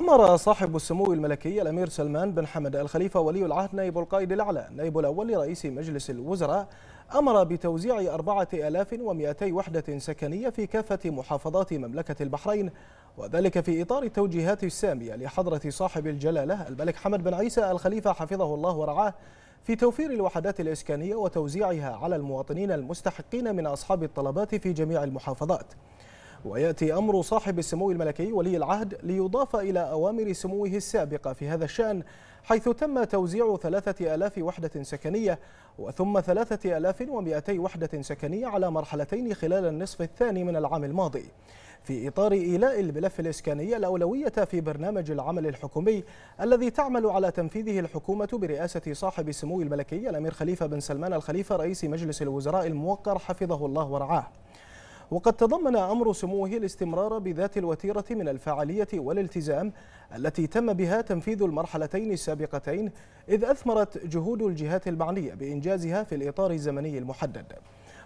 أمر صاحب السمو الملكي الأمير سلمان بن حمد الخليفة ولي العهد نائب القائد الأعلى نائب الأول لرئيس مجلس الوزراء أمر بتوزيع 4200 وحدة سكنية في كافة محافظات مملكة البحرين وذلك في إطار التوجيهات السامية لحضرة صاحب الجلالة الملك حمد بن عيسى الخليفة حفظه الله ورعاه في توفير الوحدات الإسكانية وتوزيعها على المواطنين المستحقين من أصحاب الطلبات في جميع المحافظات ويأتي أمر صاحب السمو الملكي ولي العهد ليضاف إلى أوامر سموه السابقة في هذا الشأن حيث تم توزيع 3000 وحدة سكنية وثم 3200 وحدة سكنية على مرحلتين خلال النصف الثاني من العام الماضي في إطار إيلاء الملف الإسكاني الأولوية في برنامج العمل الحكومي الذي تعمل على تنفيذه الحكومة برئاسة صاحب السمو الملكي الأمير خليفة بن سلمان الخليفة رئيس مجلس الوزراء الموقر حفظه الله ورعاه وقد تضمن أمر سموه الاستمرار بذات الوتيرة من الفعالية والالتزام التي تم بها تنفيذ المرحلتين السابقتين إذ أثمرت جهود الجهات المعنية بإنجازها في الإطار الزمني المحدد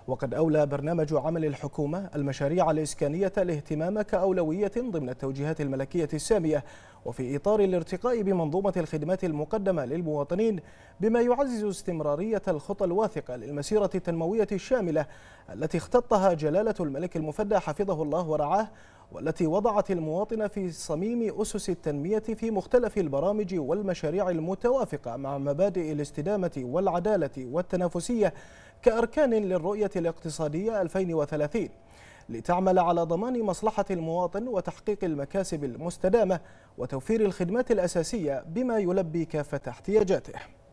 وقد أولى برنامج عمل الحكومة المشاريع الإسكانية الاهتمام كأولوية ضمن التوجيهات الملكية السامية وفي إطار الارتقاء بمنظومة الخدمات المقدمة للمواطنين بما يعزز استمرارية الخطى الواثقة للمسيرة التنموية الشاملة التي اختطها جلالة الملك المفدى حفظه الله ورعاه والتي وضعت المواطن في صميم أسس التنمية في مختلف البرامج والمشاريع المتوافقة مع مبادئ الاستدامة والعدالة والتنافسية كأركان للرؤية الاقتصادية 2030 لتعمل على ضمان مصلحة المواطن وتحقيق المكاسب المستدامة وتوفير الخدمات الأساسية بما يلبي كافة احتياجاته